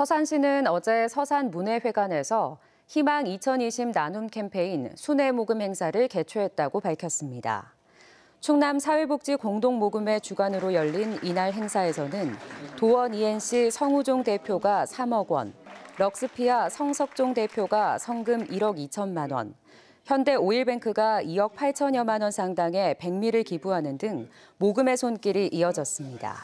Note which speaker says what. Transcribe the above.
Speaker 1: 서산시는 어제 서산문예회관에서 희망 2020 나눔 캠페인 순회 모금 행사를 개최했다고 밝혔습니다. 충남 사회복지 공동 모금회 주관으로 열린 이날 행사에서는 도원 ENC 성우종 대표가 3억 원, 럭스피아 성석종 대표가 성금 1억 2천만 원, 현대 오일뱅크가 2억 8천여만 원 상당의 백미를 기부하는 등 모금의 손길이 이어졌습니다.